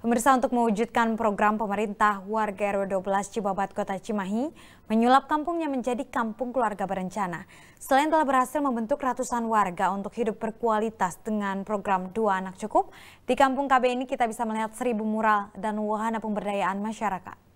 Pemirsa untuk mewujudkan program pemerintah, warga RW 12 Cibabat Kota Cimahi menyulap kampungnya menjadi kampung keluarga berencana. Selain telah berhasil membentuk ratusan warga untuk hidup berkualitas dengan program Dua Anak Cukup, di kampung KB ini kita bisa melihat seribu mural dan wahana pemberdayaan masyarakat.